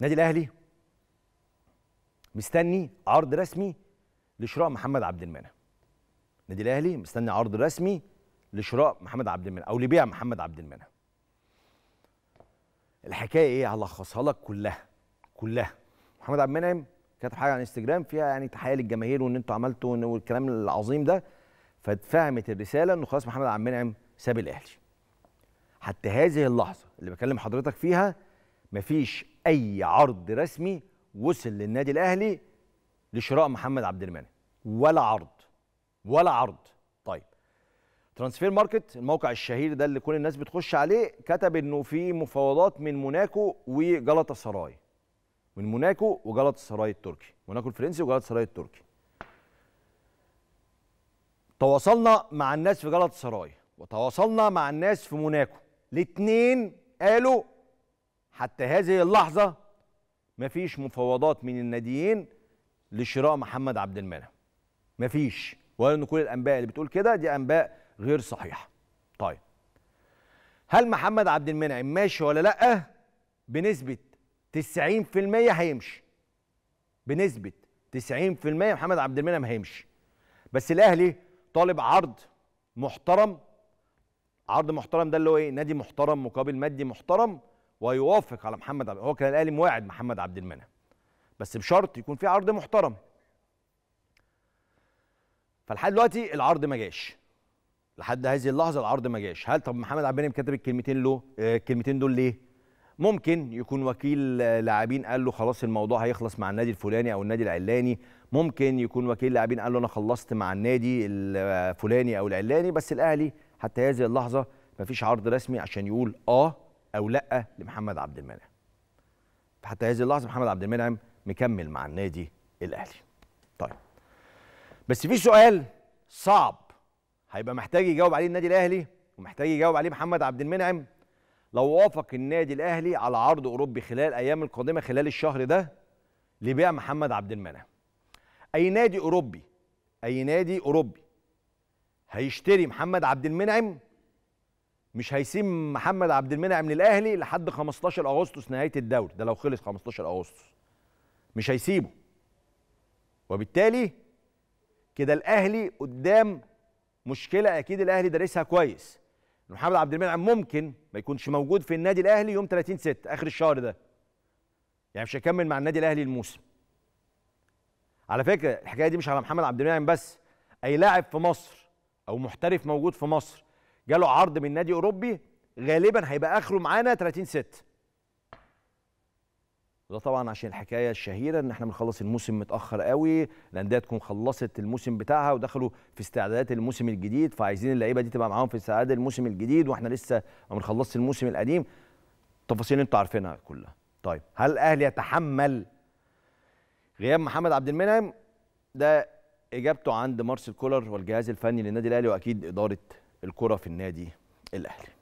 النادي الاهلي مستني عرض رسمي لشراء محمد عبد المنعم النادي الاهلي مستني عرض رسمي لشراء محمد عبد المنعم او لبيع محمد عبد المنعم الحكايه ايه هلخصها لك كلها كلها محمد عبد المنعم كتب حاجه على انستجرام فيها يعني تحيه للجماهير وان انتوا عملتوا والكلام العظيم ده فاتفهمت الرساله انه خلاص محمد عبد المنعم ساب الاهلي حتى هذه اللحظه اللي بكلم حضرتك فيها مفيش اي عرض رسمي وصل للنادي الاهلي لشراء محمد عبد المنعم ولا عرض ولا عرض طيب ترانسفير ماركت الموقع الشهير ده اللي كل الناس بتخش عليه كتب انه في مفاوضات من موناكو وجلطه سراي من موناكو وجلطه سراي التركي موناكو الفرنسي وجلطه سراي التركي تواصلنا مع الناس في جلطه سراي وتواصلنا مع الناس في موناكو الاثنين قالوا حتى هذه اللحظة مفيش مفاوضات من الناديين لشراء محمد عبد المنعم مفيش وقال ان كل الانباء اللي بتقول كده دي انباء غير صحيحه طيب هل محمد عبد المنعم ماشي ولا لا بنسبه 90% هيمشي بنسبه 90% محمد عبد المنعم هيمشي بس الاهلي طالب عرض محترم عرض محترم ده اللي هو ايه نادي محترم مقابل مادي محترم ويوافق على محمد عبد هو كان الاهلي مواعد محمد عبد المنعم بس بشرط يكون في عرض محترم فلحد دلوقتي العرض ما جاش لحد هذه اللحظه العرض ما جاش هل طب محمد عبد المنعم كتب الكلمتين له آه، الكلمتين دول ليه ممكن يكون وكيل لاعبين قال له خلاص الموضوع هيخلص مع النادي الفلاني او النادي العلاني ممكن يكون وكيل لاعبين قال له انا خلصت مع النادي الفلاني او العلاني بس الاهلي حتى هذه اللحظه مفيش عرض رسمي عشان يقول اه او لا لمحمد عبد المنعم حتى هذه اللحظه محمد عبد المنعم مكمل مع النادي الاهلي طيب بس في سؤال صعب هيبقى محتاج يجاوب عليه النادي الاهلي ومحتاج يجاوب عليه محمد عبد المنعم لو وافق النادي الاهلي على عرض اوروبي خلال الايام القادمه خلال الشهر ده لبيع محمد عبد المنعم اي نادي اوروبي اي نادي اوروبي هيشتري محمد عبد المنعم مش هيسيب محمد عبد المنعم من الاهلي لحد 15 اغسطس نهايه الدوري ده لو خلص 15 اغسطس مش هيسيبه وبالتالي كده الاهلي قدام مشكله اكيد الاهلي دارسها كويس محمد عبد المنعم ممكن ما يكونش موجود في النادي الاهلي يوم 30 6 اخر الشهر ده يعني مش هيكمل مع النادي الاهلي الموسم على فكره الحكايه دي مش على محمد عبد المنعم بس اي لاعب في مصر او محترف موجود في مصر جاله عرض من نادي اوروبي غالبا هيبقى اخره معانا 30 6 ده طبعا عشان الحكايه الشهيره ان احنا بنخلص الموسم متاخر قوي الانديه تكون خلصت الموسم بتاعها ودخلوا في استعدادات الموسم الجديد فعايزين اللعيبه دي تبقى معاهم في استعداد الموسم الجديد واحنا لسه ما بنخلصش الموسم القديم تفاصيل انتوا عارفينها كلها طيب هل الاهلي يتحمل غياب محمد عبد المنعم ده اجابته عند مارسيل كولر والجهاز الفني للنادي الاهلي واكيد اداره الكره في النادي الاهلي